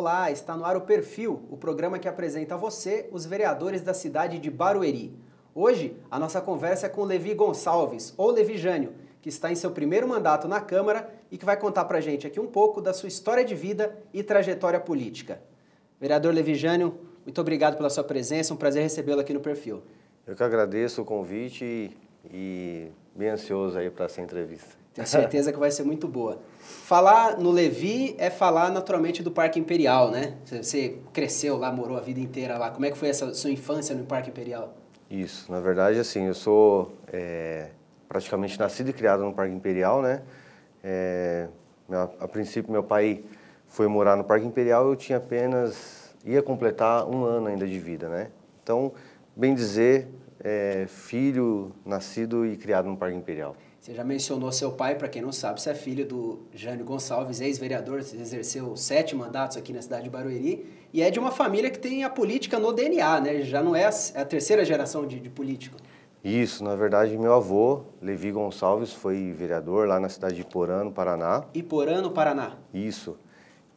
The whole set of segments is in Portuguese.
Olá, está no ar o Perfil, o programa que apresenta a você os vereadores da cidade de Barueri. Hoje, a nossa conversa é com Levi Gonçalves, ou Levi Jânio, que está em seu primeiro mandato na Câmara e que vai contar pra gente aqui um pouco da sua história de vida e trajetória política. Vereador Levi Jânio, muito obrigado pela sua presença, um prazer recebê-lo aqui no Perfil. Eu que agradeço o convite e, e bem ansioso aí para essa entrevista. Tenho certeza que vai ser muito boa. Falar no Levi é falar naturalmente do Parque Imperial, né? Você cresceu lá, morou a vida inteira lá. Como é que foi essa sua infância no Parque Imperial? Isso, na verdade, assim, eu sou é, praticamente nascido e criado no Parque Imperial, né? É, a princípio, meu pai foi morar no Parque Imperial, eu tinha apenas ia completar um ano ainda de vida, né? Então, bem dizer, é, filho nascido e criado no Parque Imperial. Você já mencionou seu pai, para quem não sabe, você é filho do Jânio Gonçalves, ex-vereador, exerceu sete mandatos aqui na cidade de Barueri, e é de uma família que tem a política no DNA, né? Já não é, é a, terceira geração de, de político. Isso, na verdade, meu avô, Levi Gonçalves, foi vereador lá na cidade de Porã, no Paraná. Iporã, no Paraná. Isso.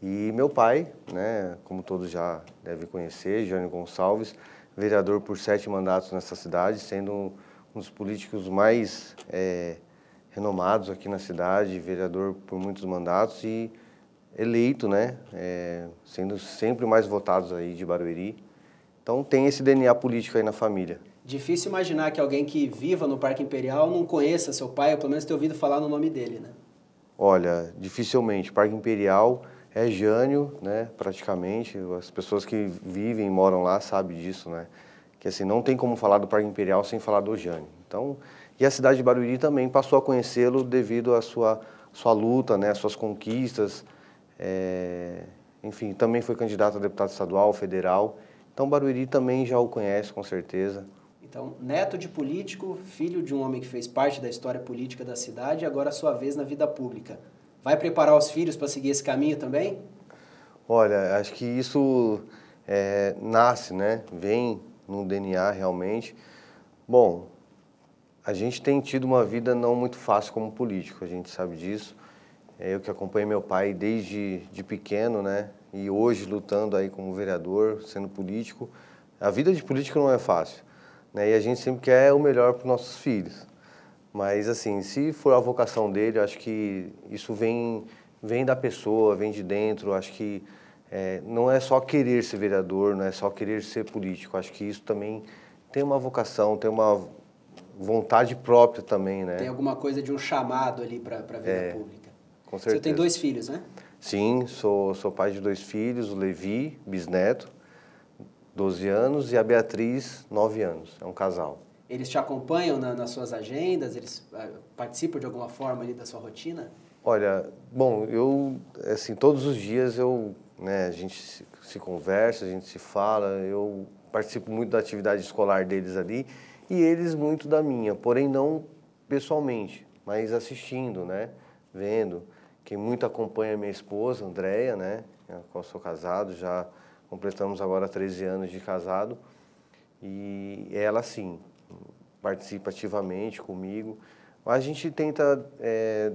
E meu pai, né, como todos já devem conhecer, Jânio Gonçalves, vereador por sete mandatos nessa cidade, sendo um dos políticos mais é, renomados aqui na cidade, vereador por muitos mandatos e eleito, né? É, sendo sempre mais votados aí de Barueri. Então tem esse DNA político aí na família. Difícil imaginar que alguém que viva no Parque Imperial não conheça seu pai, ou pelo menos ter ouvido falar no nome dele, né? Olha, dificilmente. Parque Imperial é Jânio, né? Praticamente. As pessoas que vivem e moram lá sabem disso, né? Que assim, não tem como falar do Parque Imperial sem falar do Jânio. Então, e a cidade de Barueri também passou a conhecê-lo devido à sua, sua luta, né, às suas conquistas. É, enfim, também foi candidato a deputado estadual, federal. Então Barueri também já o conhece, com certeza. Então, neto de político, filho de um homem que fez parte da história política da cidade, agora a sua vez na vida pública. Vai preparar os filhos para seguir esse caminho também? Olha, acho que isso é, nasce, né? Vem no DNA realmente. Bom, a gente tem tido uma vida não muito fácil como político, a gente sabe disso. É, eu que acompanho meu pai desde de pequeno, né? E hoje lutando aí como vereador, sendo político. A vida de político não é fácil, né? E a gente sempre quer o melhor para nossos filhos. Mas assim, se for a vocação dele, acho que isso vem vem da pessoa, vem de dentro. Acho que é, não é só querer ser vereador, não é só querer ser político. Acho que isso também tem uma vocação, tem uma vontade própria também, né? Tem alguma coisa de um chamado ali para a vida é, pública. Com certeza. Você tem dois filhos, né? Sim, sou, sou pai de dois filhos, o Levi, bisneto, 12 anos, e a Beatriz, 9 anos. É um casal. Eles te acompanham na, nas suas agendas? Eles ah, participam de alguma forma ali da sua rotina? Olha, bom, eu, assim, todos os dias eu, né, a gente se conversa, a gente se fala, eu participo muito da atividade escolar deles ali, e eles muito da minha, porém não pessoalmente, mas assistindo, né? Vendo. Quem muito acompanha é minha esposa, Andréia, né? Com a qual sou casado, já completamos agora 13 anos de casado. E ela, sim, participa ativamente comigo. A gente tenta, é,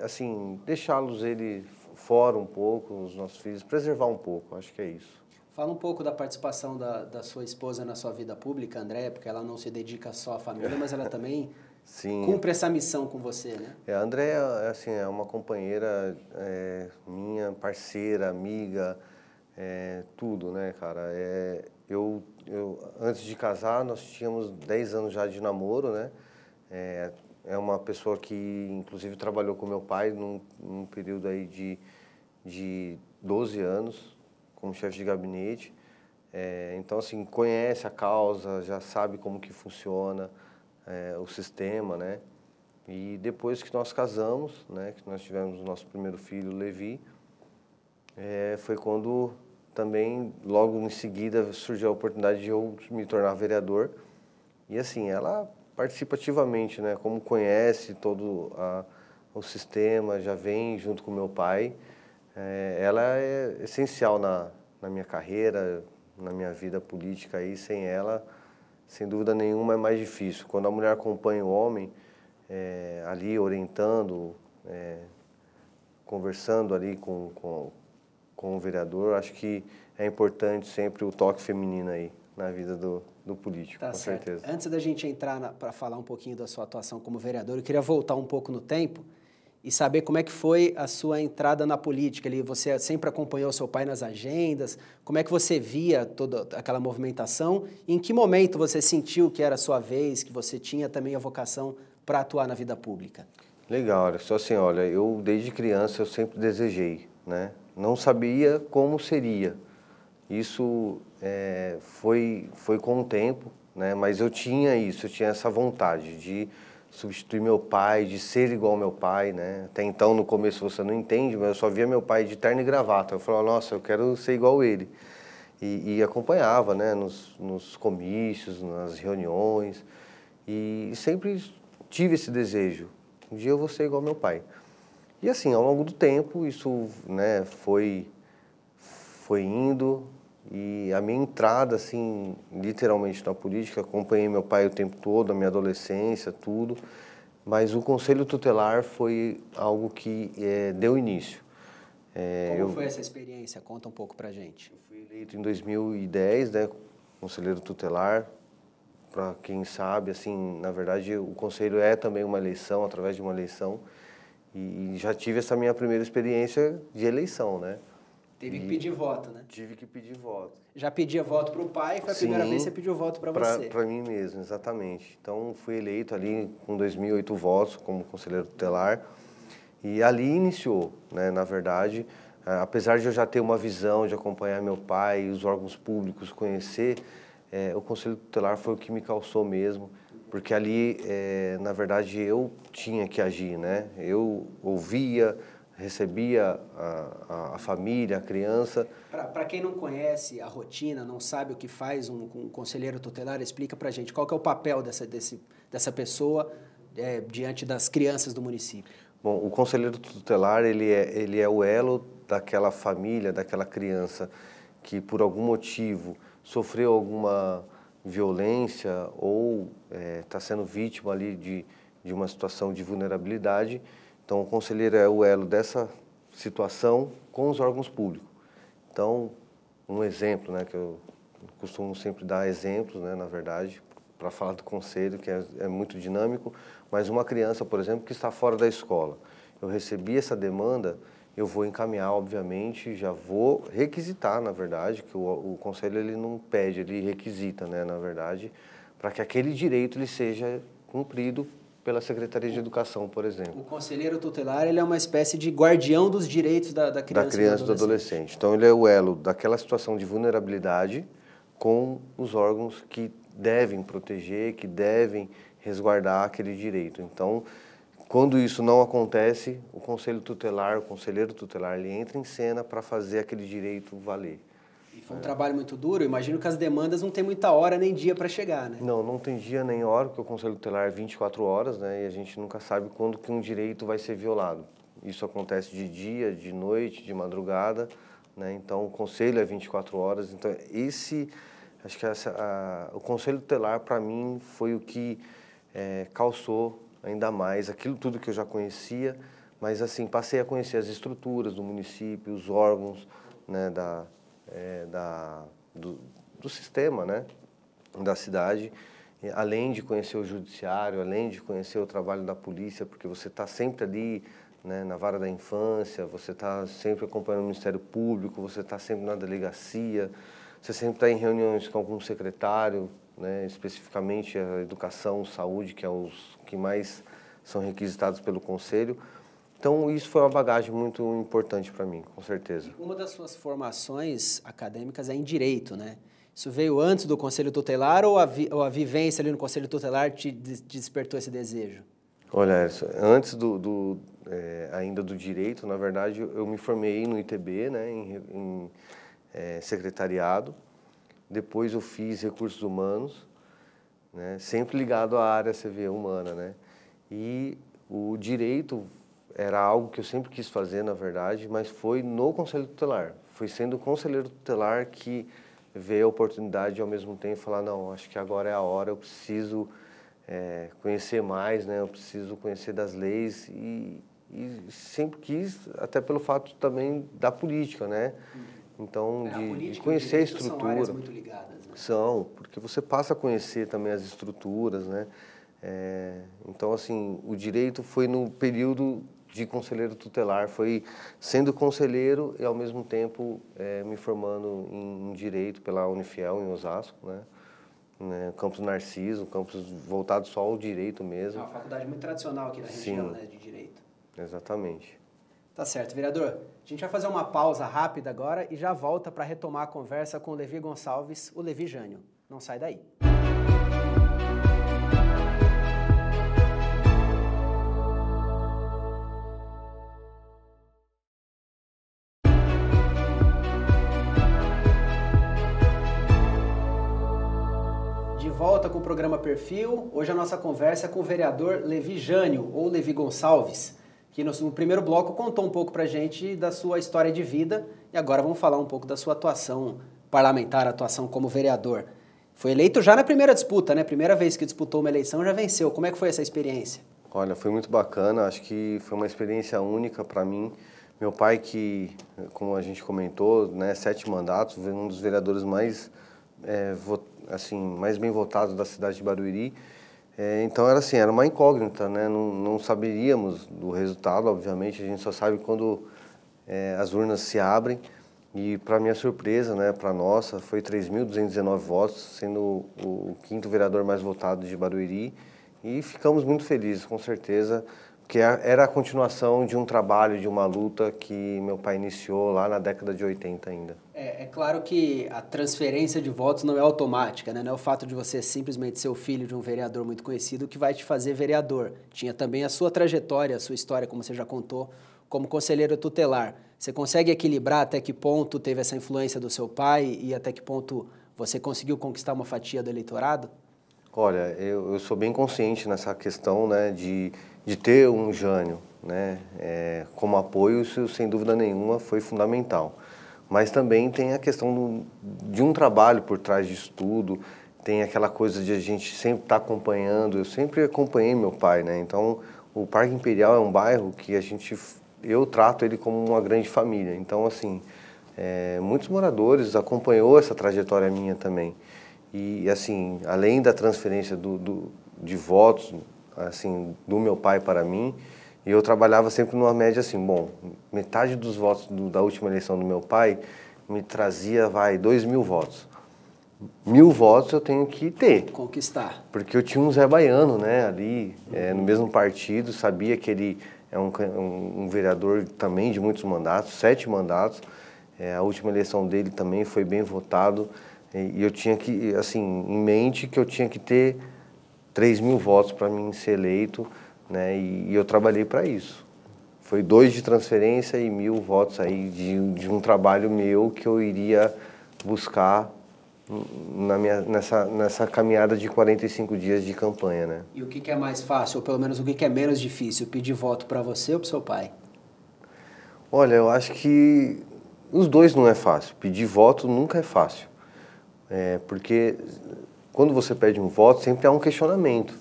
assim, deixá-los ele fora um pouco, os nossos filhos, preservar um pouco, acho que é isso. Fala um pouco da participação da, da sua esposa na sua vida pública, André, porque ela não se dedica só à família, mas ela também Sim. cumpre essa missão com você, né? É, a André assim, é uma companheira é, minha, parceira, amiga, é, tudo, né, cara? É, eu, eu, antes de casar, nós tínhamos 10 anos já de namoro, né? É, é uma pessoa que, inclusive, trabalhou com meu pai num, num período aí de, de 12 anos, como chefe de gabinete. É, então, assim, conhece a causa, já sabe como que funciona é, o sistema, né? E depois que nós casamos, né, que nós tivemos o nosso primeiro filho, Levi, é, foi quando também, logo em seguida, surgiu a oportunidade de eu me tornar vereador. E assim, ela participa ativamente, né? Como conhece todo a, o sistema, já vem junto com meu pai é, ela é essencial na, na minha carreira, na minha vida política e sem ela, sem dúvida nenhuma, é mais difícil. Quando a mulher acompanha o homem é, ali, orientando, é, conversando ali com, com, com o vereador, acho que é importante sempre o toque feminino aí na vida do, do político, tá com certo. certeza. Antes da gente entrar para falar um pouquinho da sua atuação como vereador, eu queria voltar um pouco no tempo e saber como é que foi a sua entrada na política. Ele, você sempre acompanhou seu pai nas agendas, como é que você via toda aquela movimentação, em que momento você sentiu que era a sua vez, que você tinha também a vocação para atuar na vida pública? Legal, olha, só assim, olha, eu desde criança eu sempre desejei, né? Não sabia como seria. Isso é, foi, foi com o tempo, né? Mas eu tinha isso, eu tinha essa vontade de substituir meu pai, de ser igual ao meu pai, né? Até então, no começo, você não entende, mas eu só via meu pai de terno e gravata. Eu falava, nossa, eu quero ser igual a ele. E, e, acompanhava, né? Nos, nos comícios, nas reuniões. E sempre tive esse desejo. Um dia eu vou ser igual ao meu pai. E assim, ao longo do tempo, isso né, foi, foi indo, e a minha entrada, assim, literalmente na política, acompanhei meu pai o tempo todo, a minha adolescência, tudo. Mas o conselho tutelar foi algo que é, deu início. É, Como eu, foi essa experiência? Conta um pouco pra gente. Eu fui eleito em 2010, né, conselheiro tutelar. Para quem sabe, assim, na verdade, o conselho é também uma eleição, através de uma eleição. e já tive essa minha primeira experiência de eleição, né? Teve que hum. pedir voto, né? Tive que pedir voto. Já pedia voto para o pai, foi a Sim, primeira vez que você pediu voto para você. Para mim mesmo, exatamente. Então, fui eleito ali com 2008 votos como conselheiro tutelar. E ali iniciou, né, na verdade, ah, apesar de eu já ter uma visão de acompanhar meu pai, os órgãos públicos, conhecer, é, o conselho tutelar foi o que me calçou mesmo. Porque ali, é, na verdade, eu tinha que agir, né? Eu ouvia, recebia a, a, família, a criança. Para quem não conhece a rotina, não sabe o que faz um, um conselheiro tutelar, explica para a gente qual é o papel dessa, desse, dessa pessoa é, diante das crianças do município. Bom, o conselheiro tutelar ele é, ele é o elo daquela família, daquela criança que por algum motivo sofreu alguma violência ou está é, tá sendo vítima ali de, de uma situação de vulnerabilidade então, o conselheiro é o elo dessa situação com os órgãos públicos. Então, um exemplo, né, que eu costumo sempre dar exemplos, né, na verdade, para falar do conselho, que é, é, muito dinâmico, mas uma criança, por exemplo, que está fora da escola. Eu recebi essa demanda, eu vou encaminhar, obviamente, já vou requisitar, na verdade, que o, o conselho ele não pede, ele requisita, né, na verdade, para que aquele direito ele seja cumprido pela Secretaria de Educação, por exemplo. O conselheiro tutelar ele é uma espécie de guardião dos direitos da, da criança, da criança e do adolescente. Então ele é o elo daquela situação de vulnerabilidade com os órgãos que devem proteger, que devem resguardar aquele direito. Então, quando isso não acontece, o conselho tutelar, o conselheiro tutelar, ele entra em cena para fazer aquele direito valer. E é foi um trabalho muito duro. Imagino que as demandas não tem muita hora nem dia para chegar, né? Não, não tem dia nem hora, porque o Conselho Tutelar é 24 horas, né? E a gente nunca sabe quando que um direito vai ser violado. Isso acontece de dia, de noite, de madrugada, né? Então o Conselho é 24 horas. Então esse, acho que essa, a, o Conselho Tutelar para mim foi o que é, calçou ainda mais aquilo tudo que eu já conhecia, mas assim passei a conhecer as estruturas do município, os órgãos, né? Da é, da, do, do, sistema né, da cidade, além de conhecer o judiciário, além de conhecer o trabalho da polícia, porque você está sempre ali né, na vara da infância, você está sempre acompanhando o Ministério Público, você está sempre na delegacia, você sempre está em reuniões com algum secretário, né, especificamente a educação, saúde, que é os que mais são requisitados pelo Conselho, então, isso foi uma bagagem muito importante para mim, com certeza. uma das suas formações acadêmicas é em direito, né? Isso veio antes do Conselho Tutelar ou a, vi, ou a vivência ali no Conselho Tutelar te, te despertou esse desejo? Olha, antes do, do é, ainda do direito, na verdade, eu me formei no ITB, né, em, em é, secretariado. Depois eu fiz recursos humanos, né, sempre ligado à área CV humana, né. E o direito era algo que eu sempre quis fazer, na verdade, mas foi no conselho tutelar. Foi sendo conselheiro tutelar que veio a oportunidade ao mesmo tempo falar, não, acho que agora é a hora, eu preciso é, conhecer mais, né? Eu preciso conhecer das leis e, e, sempre quis, até pelo fato também da política, né? Uhum. Então, é, de, política, de, conhecer a, estrutura. São, ligadas, né? são, porque você passa a conhecer também as estruturas, né? É, então, assim, o direito foi no período de conselheiro tutelar, foi sendo conselheiro e ao mesmo tempo é, me formando em, em, direito pela Unifiel em Osasco, né? né? Campus Narciso, campus voltado só ao direito mesmo. É uma faculdade muito tradicional aqui na região, Sim. né, de direito. Exatamente. Tá certo, vereador. A gente vai fazer uma pausa rápida agora e já volta para retomar a conversa com o Levi Gonçalves, o Levi Jânio. Não sai daí. programa Perfil. Hoje a nossa conversa é com o vereador Levi Jânio, ou Levi Gonçalves, que no primeiro bloco contou um pouco para gente da sua história de vida e agora vamos falar um pouco da sua atuação parlamentar, atuação como vereador. Foi eleito já na primeira disputa, né? Primeira vez que disputou uma eleição já venceu. Como é que foi essa experiência? Olha, foi muito bacana. Acho que foi uma experiência única para mim. Meu pai, que, como a gente comentou, né, sete mandatos, um dos vereadores mais é, assim, mais bem votados da cidade de Barueri. É, então era assim, era uma incógnita, né? Não, não, saberíamos do resultado, obviamente, a gente só sabe quando é, as urnas se abrem. E para minha surpresa, né, para nossa, foi 3.219 votos, sendo o, o quinto vereador mais votado de Barueri. E ficamos muito felizes, com certeza que é, era a continuação de um trabalho, de uma luta que meu pai iniciou lá na década de 80 ainda. É, é claro que a transferência de votos não é automática, né? não é o fato de você simplesmente ser o filho de um vereador muito conhecido que vai te fazer vereador. Tinha também a sua trajetória, a sua história, como você já contou, como conselheiro tutelar. Você consegue equilibrar até que ponto teve essa influência do seu pai e até que ponto você conseguiu conquistar uma fatia do eleitorado? Olha, eu, eu sou bem consciente nessa questão né, de, de ter um Jânio né, é, como apoio, isso, sem dúvida nenhuma, foi fundamental. Mas também tem a questão do, de um trabalho por trás de estudo, tem aquela coisa de a gente sempre estar tá acompanhando. Eu sempre acompanhei meu pai, né? Então, o Parque Imperial é um bairro que a gente, eu trato ele como uma grande família. Então, assim, é, muitos moradores acompanhou essa trajetória minha também. E, assim, além da transferência do, do, de votos, assim, do meu pai para mim, eu trabalhava sempre numa média assim, bom, metade dos votos do, da última eleição do meu pai me trazia, vai, dois mil votos. Mil votos eu tenho que ter. Conquistar. Porque eu tinha um Zé Baiano, né, ali, uhum. é, no mesmo partido, sabia que ele é um, um, vereador também de muitos mandatos, sete mandatos. É, a última eleição dele também foi bem votado. E eu tinha que, assim, em mente que eu tinha que ter 3 mil votos para mim ser eleito, né? E, e eu trabalhei para isso. Foi dois de transferência e mil votos aí de, de um trabalho meu que eu iria buscar na minha, nessa, nessa caminhada de 45 dias de campanha, né? E o que, que é mais fácil, ou pelo menos o que, que é menos difícil, pedir voto para você ou para seu pai? Olha, eu acho que os dois não é fácil. Pedir voto nunca é fácil. É, porque quando você pede um voto, sempre há um questionamento.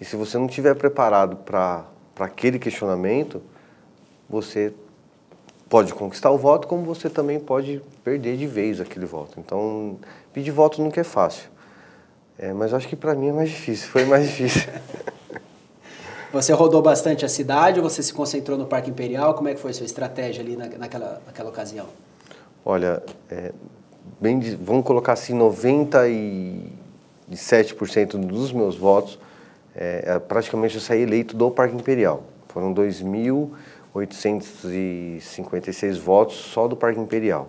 E se você não estiver preparado para aquele questionamento, você pode conquistar o voto, como você também pode perder de vez aquele voto. Então, pedir voto nunca é fácil. É, mas acho que para mim é mais difícil, foi mais difícil. Você rodou bastante a cidade, você se concentrou no Parque Imperial, como é que foi a sua estratégia ali na, naquela, naquela ocasião? Olha, é, bem, vamos colocar assim, 97% dos meus votos, é, é, praticamente eu saí eleito do Parque Imperial. Foram 2.856 votos só do Parque Imperial.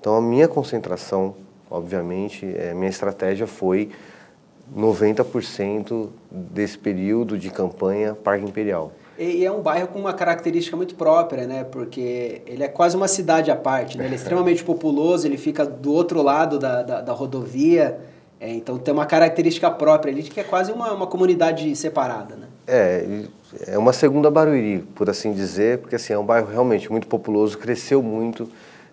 Então a minha concentração, obviamente, é, minha estratégia foi 90% desse período de campanha Parque Imperial. E é um bairro com uma característica muito própria, né? Porque ele é quase uma cidade à parte, né? Ele é, é. extremamente populoso, ele fica do outro lado da, da, da rodovia. É, então tem uma característica própria ali, que é quase uma, uma comunidade separada, né? É, é uma segunda Barueri, por assim dizer, porque assim, é um bairro realmente muito populoso, cresceu muito,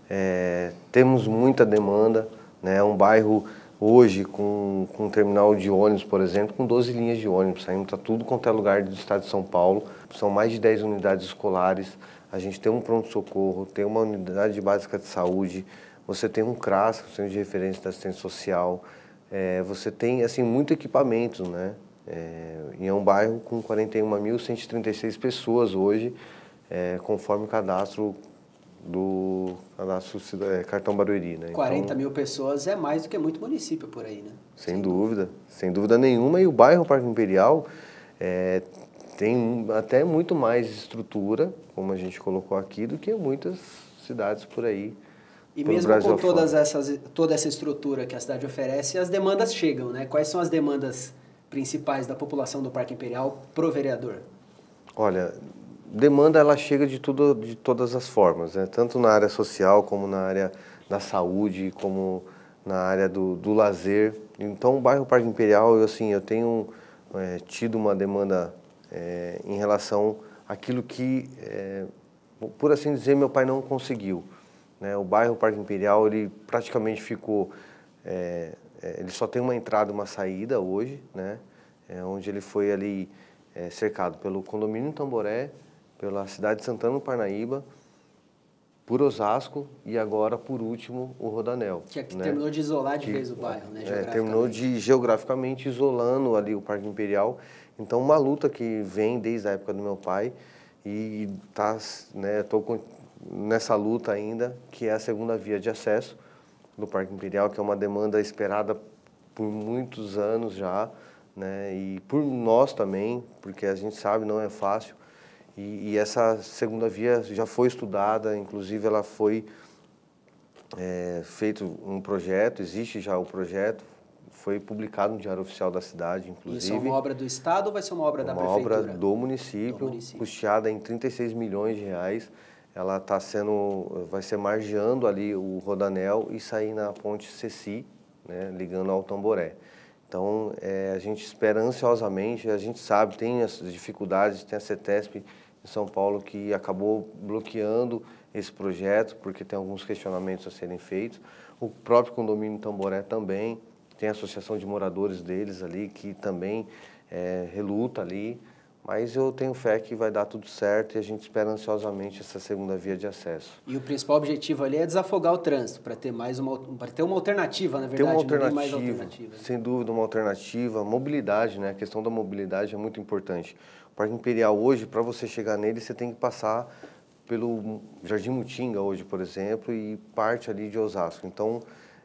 é, temos muita demanda, né? É um bairro Hoje, com, com um terminal de ônibus, por exemplo, com 12 linhas de ônibus, saindo para tudo quanto é lugar do estado de São Paulo, são mais de 10 unidades escolares, a gente tem um pronto-socorro, tem uma unidade básica de saúde, você tem um CRAS, que é o Centro de Referência da Assistência Social, é, você tem, assim, muito equipamento, né? É, e é um bairro com 41.136 pessoas hoje, é, conforme o cadastro do cadastro é, cartão Barueri, né? 40 então, mil pessoas é mais do que muito município por aí, né? Sem, sem dúvida, dúvida, sem dúvida nenhuma. E o bairro Parque Imperial é, tem até muito mais estrutura, como a gente colocou aqui, do que muitas cidades por aí. E mesmo Brasil com todas essas, toda essa estrutura que a cidade oferece, as demandas chegam, né? Quais são as demandas principais da população do Parque Imperial pro vereador? Olha, demanda ela chega de tudo, de todas as formas, né? tanto na área social como na área da saúde, como na área do, do lazer. Então, o bairro Parque Imperial, eu assim, eu tenho é, tido uma demanda é, em relação àquilo que, é, por assim dizer, meu pai não conseguiu. Né? O bairro Parque Imperial, ele praticamente ficou, ele só tem uma entrada, uma saída hoje, né? É onde ele foi ali cercado pelo condomínio Tamboré, pela cidade de Santana do Parnaíba, por Osasco e agora, por último, o Rodanel. Que, é que né? terminou de isolar de que, vez o bairro, né? É, terminou de geograficamente isolando ali o Parque Imperial. Então, uma luta que vem desde a época do meu pai e tá, né, tô com, nessa luta ainda, que é a segunda via de acesso do Parque Imperial, que é uma demanda esperada por muitos anos já, né? E por nós também, porque a gente sabe não é fácil e, e, essa segunda via já foi estudada, inclusive ela foi é, feito um projeto, existe já o projeto, foi publicado no Diário Oficial da Cidade, inclusive. Isso é uma obra do Estado ou vai ser uma obra uma da Prefeitura? Uma obra do município, do município, custeada em 36 milhões de reais. Ela tá sendo, vai ser margeando ali o Rodanel e sair na ponte Ceci, né, ligando ao Tamboré. Então, é, a gente espera ansiosamente, a gente sabe, tem as dificuldades, tem a CETESP, em São Paulo que acabou bloqueando esse projeto, porque tem alguns questionamentos a serem feitos. O próprio condomínio Tamboré também, tem a associação de moradores deles ali, que também é, reluta ali mas eu tenho fé que vai dar tudo certo e a gente espera ansiosamente essa segunda via de acesso. E o principal objetivo ali é desafogar o trânsito, para ter mais uma para ter uma alternativa, na verdade, ter uma né? alternativa, mais alternativa. Sem dúvida, uma alternativa, mobilidade, né? A questão da mobilidade é muito importante. O Parque Imperial hoje, para você chegar nele, você tem que passar pelo Jardim Mutinga hoje, por exemplo, e parte ali de Osasco. Então,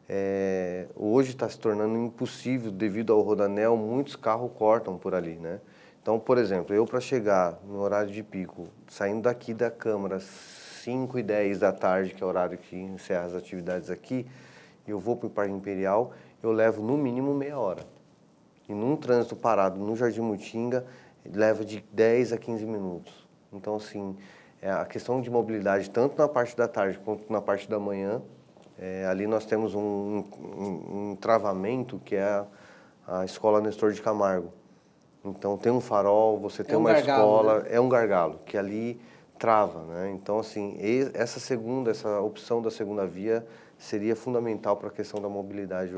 é, hoje está se tornando impossível, devido ao Rodanel, muitos carros cortam por ali, né? Então, por exemplo, eu para chegar no horário de pico, saindo daqui da Câmara 5 e 10 da tarde, que é o horário que encerra as atividades aqui, eu vou para o Parque Imperial, eu levo no mínimo meia hora. E num trânsito parado no Jardim Mutinga, leva de 10 a 15 minutos. Então, assim, é, a questão de mobilidade, tanto na parte da tarde quanto na parte da manhã, é, ali nós temos um, um, um travamento que é a, a Escola Nestor de Camargo então tem um farol, você tem é um uma gargalo, escola, né? é um gargalo, que ali trava, né? Então assim, essa segunda, essa opção da segunda via seria fundamental para a questão da mobilidade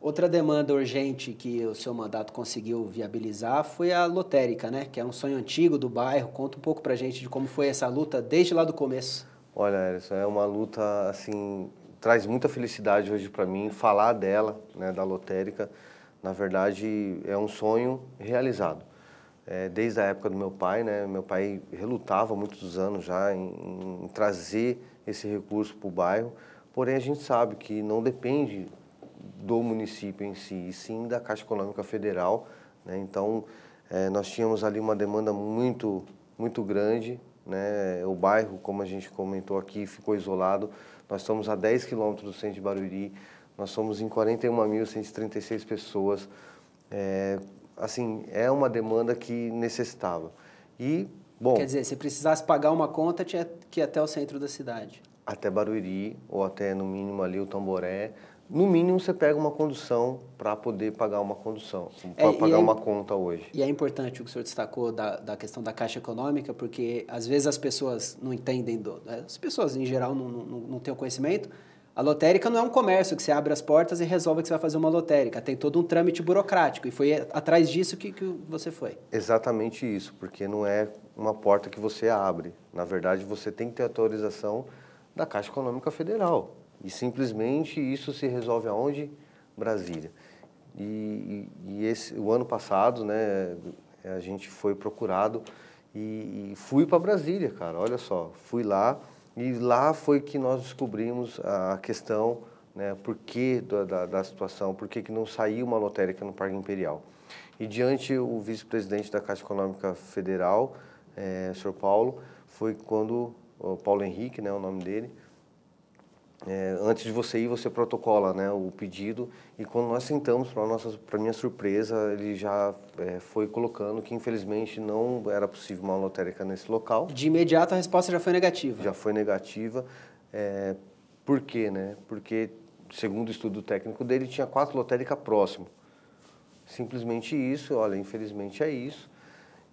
Outra demanda urgente que o seu mandato conseguiu viabilizar foi a lotérica, né? Que é um sonho antigo do bairro. Conta um pouco para gente de como foi essa luta desde lá do começo. Olha, isso é uma luta assim, traz muita felicidade hoje para mim falar dela, né, da lotérica na verdade, é um sonho realizado. É, desde a época do meu pai, né? Meu pai relutava muitos anos já em, em trazer esse recurso para o bairro, porém a gente sabe que não depende do município em si, e sim da Caixa Econômica Federal. Né? Então, é, nós tínhamos ali uma demanda muito, muito grande. Né? O bairro, como a gente comentou aqui, ficou isolado. Nós estamos a 10 quilômetros do centro de Barueri, nós somos em 41.136 pessoas. É, assim, é uma demanda que necessitava. E, bom... Quer dizer, se precisasse pagar uma conta, tinha que ir até o centro da cidade. Até Barueri, ou até, no mínimo, ali o Tamboré. No mínimo, você pega uma condução para poder pagar uma condução, para é, pagar é, uma conta hoje. E é importante o que o senhor destacou da, da questão da caixa econômica, porque às vezes as pessoas não entendem, do, né? as pessoas em geral não, não, não têm o conhecimento, a lotérica não é um comércio que você abre as portas e resolve que você vai fazer uma lotérica. Tem todo um trâmite burocrático e foi atrás disso que, que você foi. Exatamente isso, porque não é uma porta que você abre. Na verdade, você tem que ter autorização da Caixa Econômica Federal. E simplesmente isso se resolve aonde? Brasília. E, e esse, o ano passado, né, a gente foi procurado e, e fui para Brasília, cara. Olha só, fui lá. E lá foi que nós descobrimos a questão, né, por que da, da, da situação, por que, que não saiu uma lotérica no Parque Imperial. E diante o vice-presidente da Caixa Econômica Federal, é, eh, o senhor Paulo, foi quando, o Paulo Henrique, né, o nome dele, é, antes de você ir, você protocola né, o pedido. E quando nós sentamos, para minha surpresa, ele já é, foi colocando que infelizmente não era possível uma lotérica nesse local. De imediato a resposta já foi negativa. Já foi negativa. É, por quê? Né? Porque, segundo o estudo técnico dele, tinha quatro lotéricas próximo. Simplesmente isso, olha, infelizmente é isso.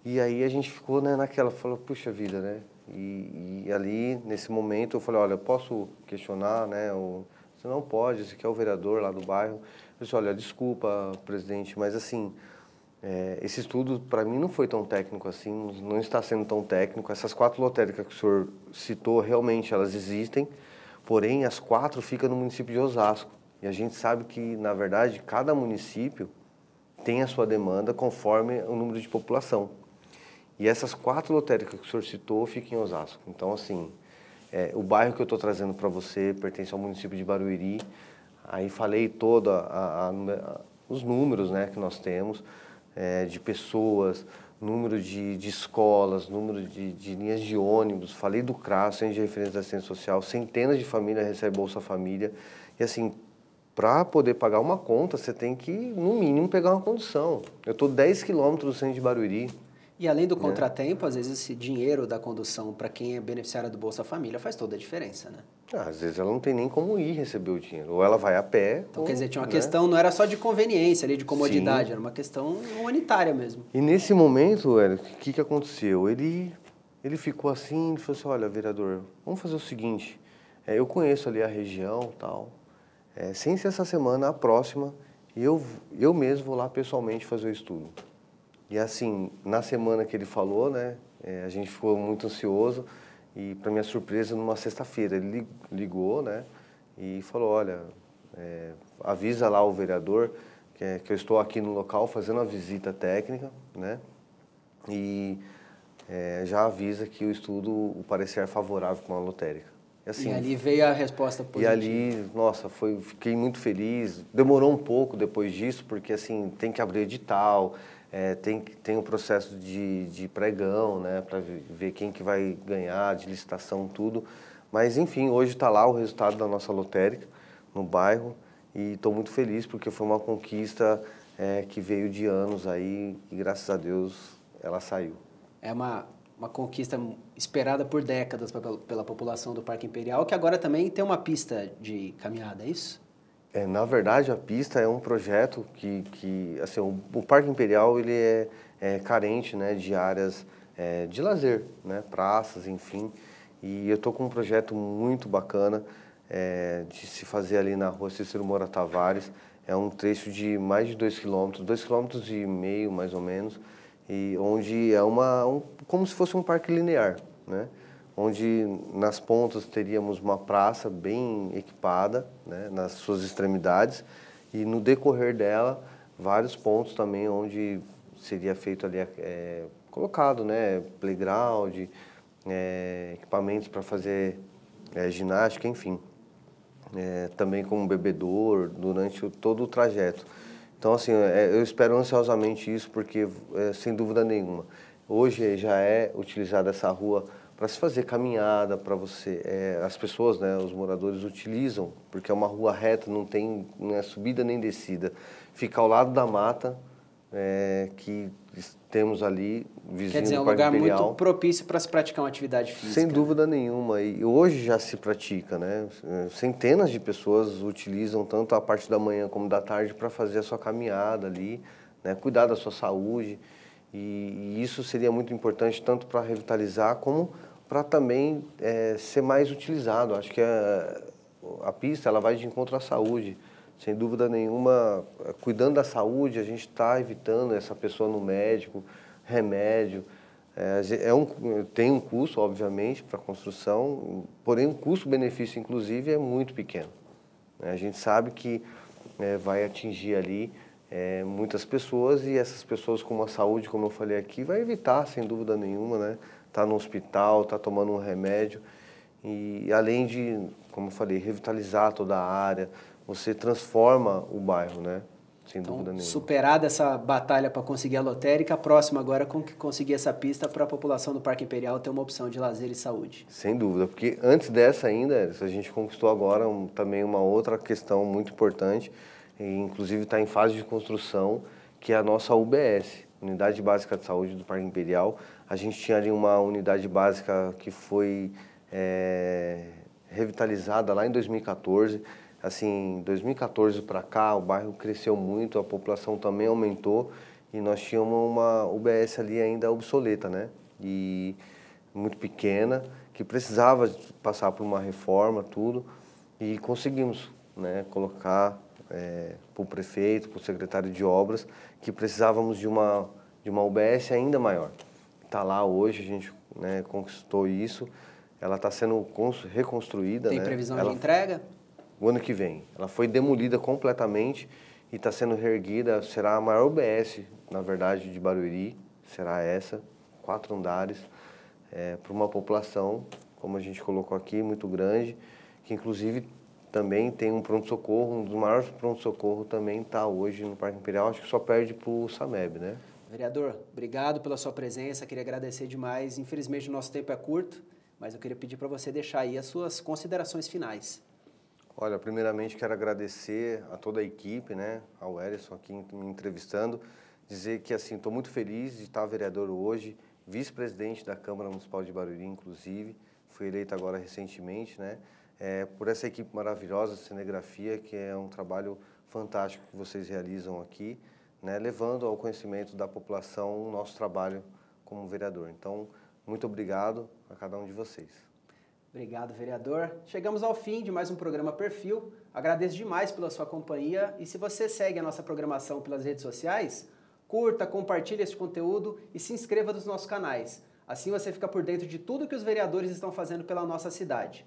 E aí a gente ficou né, naquela, falou, puxa vida, né? E, e, ali, nesse momento, eu falei, olha, eu posso questionar, né? Ou, você não pode, você quer o vereador lá do bairro. Eu disse, olha, desculpa, presidente, mas assim, é, esse estudo para mim não foi tão técnico assim, não está sendo tão técnico. Essas quatro lotéricas que o senhor citou, realmente elas existem, porém as quatro ficam no município de Osasco. E a gente sabe que, na verdade, cada município tem a sua demanda conforme o número de população. E essas quatro lotéricas que o senhor citou ficam em Osasco. Então, assim, é, o bairro que eu estou trazendo para você pertence ao município de Barueri. Aí falei toda a, a, a, os números né, que nós temos é, de pessoas, número de, de escolas, número de, de, linhas de ônibus, falei do CRAS, Centro de Referência da Assistência Social, centenas de famílias recebem Bolsa Família. E assim, para poder pagar uma conta, você tem que, no mínimo, pegar uma condição. Eu estou 10 quilômetros do centro de Barueri, e além do é. contratempo, às vezes esse dinheiro da condução para quem é beneficiário do Bolsa Família faz toda a diferença, né? Ah, às vezes ela não tem nem como ir receber o dinheiro. Ou ela vai a pé. Então, ou, quer dizer, tinha uma né? questão, não era só de conveniência ali, de comodidade, Sim. era uma questão humanitária mesmo. E nesse momento, o que, que aconteceu? Ele, ele ficou assim e falou assim: olha, vereador, vamos fazer o seguinte. É, eu conheço ali a região tal. É, sem ser essa semana, a próxima, eu, eu mesmo vou lá pessoalmente fazer o estudo. E assim, na semana que ele falou, né, é, a gente ficou muito ansioso e para minha surpresa, numa sexta-feira ele ligou, né, e falou: olha, é, avisa lá o vereador que, é, que eu estou aqui no local fazendo a visita técnica, né, e é, já avisa que o estudo o parecer é favorável com a lotérica. E, assim, e ali veio a resposta positiva. E ali, nossa, foi, fiquei muito feliz. Demorou um pouco depois disso, porque assim, tem que abrir edital, é, tem, tem um processo de, de pregão, né, para ver quem que vai ganhar, de licitação, tudo. Mas, enfim, hoje está lá o resultado da nossa lotérica no bairro e estou muito feliz porque foi uma conquista é, que veio de anos aí e, graças a Deus, ela saiu. É uma, uma conquista esperada por décadas pela, pela população do Parque Imperial, que agora também tem uma pista de caminhada, é isso? É, na verdade, a pista é um projeto que, que assim, o, o Parque Imperial ele é, é carente né, de áreas é, de lazer, né, praças, enfim. E eu estou com um projeto muito bacana é, de se fazer ali na rua Cícero Moura Tavares. É um trecho de mais de 2 km, dois km e meio mais ou menos, e onde é uma, um, como se fosse um parque linear, né? onde nas pontas teríamos uma praça bem equipada, né, nas suas extremidades, e no decorrer dela, vários pontos também onde seria feito ali, é, colocado, né, playground, é, equipamentos para fazer é, ginástica, enfim. É, também como bebedor, durante o, todo o trajeto. Então, assim, é, eu espero ansiosamente isso, porque, é, sem dúvida nenhuma, hoje já é utilizada essa rua para se fazer caminhada, para você. É, as pessoas, né, os moradores utilizam, porque é uma rua reta, não tem não é subida nem descida. Fica ao lado da mata é, que temos ali, vizinho Quer dizer, é um lugar Imperial. muito propício para se praticar uma atividade física. Sem dúvida nenhuma. E hoje já se pratica, né? É, centenas de pessoas utilizam tanto a parte da manhã como da tarde para fazer a sua caminhada ali, né? cuidar da sua saúde. E, e isso seria muito importante tanto para revitalizar como para também é, ser mais utilizado. Acho que a, a pista ela vai de encontro à saúde. Sem dúvida nenhuma, é, cuidando da saúde, a gente está evitando essa pessoa no médico, remédio. É, é um, tem um custo, obviamente, para a construção, porém o custo-benefício, inclusive, é muito pequeno. É, a gente sabe que é, vai atingir ali é, muitas pessoas e essas pessoas com uma saúde, como eu falei aqui, vai evitar, sem dúvida nenhuma, né? Tá no hospital, tá tomando um remédio e além de, como eu falei, revitalizar toda a área, você transforma o bairro, né? Sem então, dúvida nenhuma. Superada essa batalha para conseguir a lotérica, a próxima agora é com que conseguir essa pista para a população do Parque Imperial ter uma opção de lazer e saúde. Sem dúvida, porque antes dessa ainda, a gente conquistou agora um, também uma outra questão muito importante, e inclusive está em fase de construção, que é a nossa UBS, Unidade Básica de Saúde do Parque Imperial. A gente tinha ali uma unidade básica que foi é, revitalizada lá em 2014. Assim, 2014 para cá, o bairro cresceu muito, a população também aumentou e nós tínhamos uma UBS ali ainda obsoleta, né? E muito pequena, que precisava passar por uma reforma, tudo, e conseguimos, né, colocar é, para o prefeito, para o secretário de obras, que precisávamos de uma, de uma UBS ainda maior. Está lá hoje, a gente né, conquistou isso. Ela está sendo reconstruída. Tem né? previsão ela, de entrega? O ano que vem. Ela foi demolida completamente e está sendo reerguida. Será a maior UBS, na verdade, de Barueri. Será essa, quatro andares, é, para uma população, como a gente colocou aqui, muito grande, que inclusive também tem um pronto-socorro, um dos maiores pronto-socorro também está hoje no Parque Imperial, acho que só perde para o SAMEB, né? Vereador, obrigado pela sua presença, queria agradecer demais. Infelizmente o nosso tempo é curto, mas eu queria pedir para você deixar aí as suas considerações finais. Olha, primeiramente quero agradecer a toda a equipe, né, ao Erison aqui me entrevistando, dizer que assim estou muito feliz de estar vereador hoje, vice-presidente da Câmara Municipal de Barueri, inclusive, fui eleito agora recentemente, né? é, por essa equipe maravilhosa de cinegrafia, que é um trabalho fantástico que vocês realizam aqui, né, levando ao conhecimento da população o nosso trabalho como vereador. Então, muito obrigado a cada um de vocês. Obrigado, vereador. Chegamos ao fim de mais um programa Perfil. Agradeço demais pela sua companhia e se você segue a nossa programação pelas redes sociais, curta, compartilhe este conteúdo e se inscreva nos nossos canais. Assim você fica por dentro de tudo que os vereadores estão fazendo pela nossa cidade.